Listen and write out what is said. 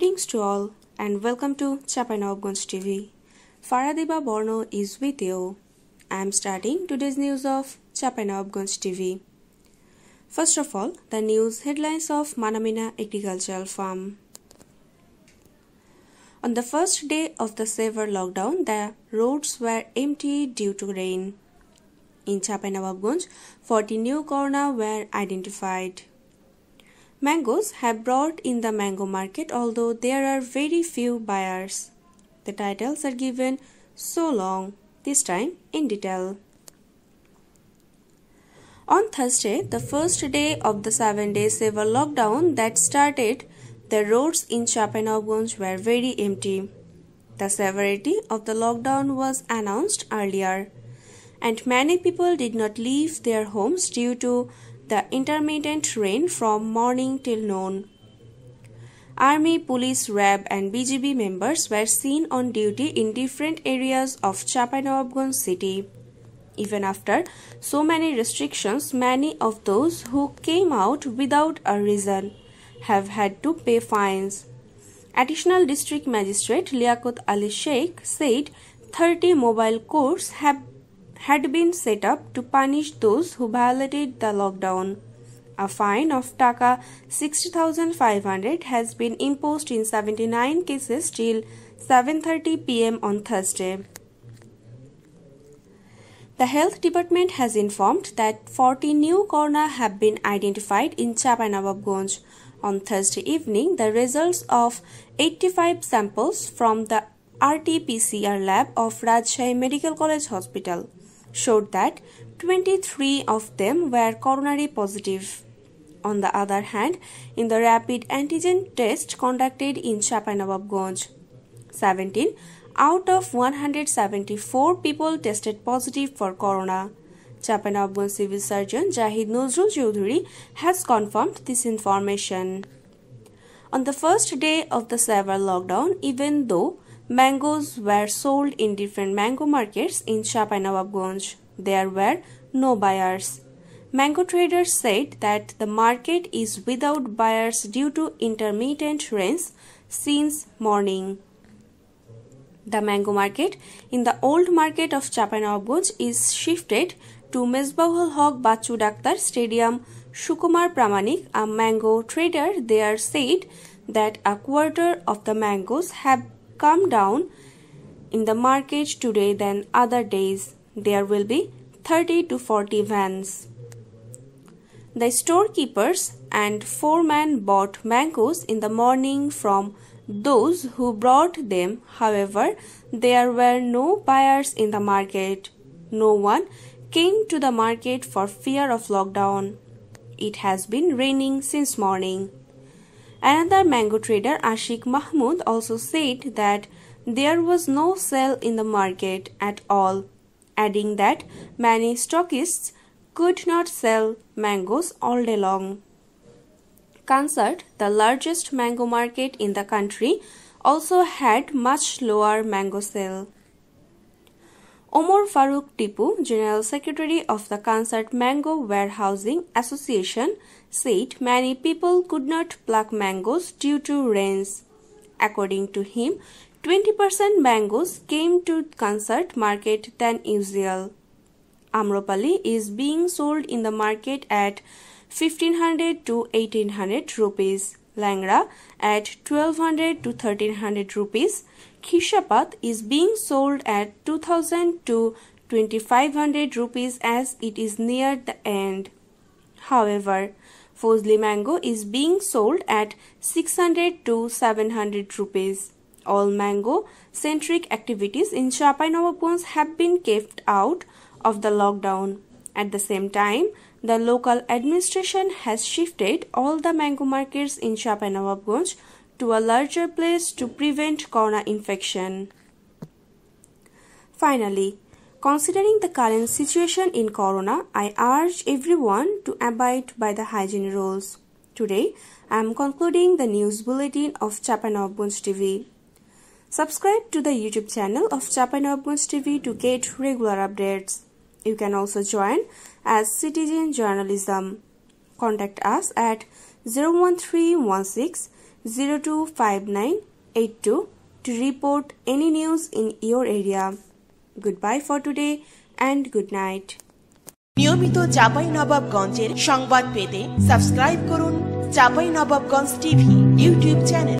Greetings to all and welcome to Chapanovgonj TV. Faradiba Borno is with you. I am starting today's news of Chapanovgonj TV. First of all, the news headlines of Manamina Agricultural Farm. On the first day of the severe lockdown, the roads were empty due to rain. In Chapanovgonj, 40 new corona were identified. Mangoes have brought in the mango market although there are very few buyers. The titles are given so long, this time in detail. On Thursday, the first day of the seven day severe lockdown that started, the roads in Chapanogons were very empty. The severity of the lockdown was announced earlier, and many people did not leave their homes due to the intermittent rain from morning till noon. Army, police, RAB and BGB members were seen on duty in different areas of Chapanawabganj city. Even after so many restrictions, many of those who came out without a reason have had to pay fines. Additional District Magistrate Liaquat Ali Sheikh said 30 mobile courts have had been set up to punish those who violated the lockdown. A fine of Taka 60,500 has been imposed in 79 cases till 7:30 pm on Thursday. The health department has informed that 40 new corona have been identified in Chapanababganj. On Thursday evening, the results of 85 samples from the RT-PCR lab of Rajshahi Medical College Hospital showed that 23 of them were coronary positive. On the other hand, in the rapid antigen test conducted in Chapanawabganj, 17 out of 174 people tested positive for corona. Chapanawabganj civil surgeon Jahid Nozrul Choudhury has confirmed this information. On the first day of the severe lockdown, even though Mangoes were sold in different mango markets in Shapainawabganj. There were no buyers. Mango traders said that the market is without buyers due to intermittent rains since morning. The mango market in the old market of Chapainawabganj is shifted to Mesbahul Haq Bachu Daktar Stadium. Shukumar Pramanik, a mango trader there, said that a quarter of the mangoes have come down in the market today than other days. There will be 30 to 40 vans. The storekeepers and foreman bought mangoes in the morning from those who brought them. However, there were no buyers in the market. No one came to the market for fear of lockdown. It has been raining since morning. Another mango trader, Ashik Mahmood, also said that there was no sell in the market at all, adding that many stockists could not sell mangoes all day long. Concert, the largest mango market in the country, also had much lower mango sale. Omar Farooq Tipu, General Secretary of the Concert Mango Warehousing Association, said many people could not pluck mangoes due to rains. According to him, 20% mangoes came to concert market than usual. Amropali is being sold in the market at 1500 to 1800 rupees, Langra at 1200 to 1300 rupees, Kishapat is being sold at 2000 to 2500 rupees as it is near the end. However, Fozli mango is being sold at 600 to 700 rupees. All mango-centric activities in Chapai have been kept out of the lockdown. At the same time, the local administration has shifted all the mango markets in Chapai to a larger place to prevent corona infection. Finally, considering the current situation in corona, I urge everyone to abide by the hygiene rules. Today, I am concluding the news bulletin of Chapanovbunj TV. Subscribe to the YouTube channel of Chapanovbunj TV to get regular updates. You can also join as Citizen Journalism. Contact us at 01316 025982 to report any news in your area. Goodbye for today and good night. নিয়মিত চাপাই নবাবগঞ্জের সংবাদ পেতে subscribe করুন Chapai Nawabganj TV YouTube channel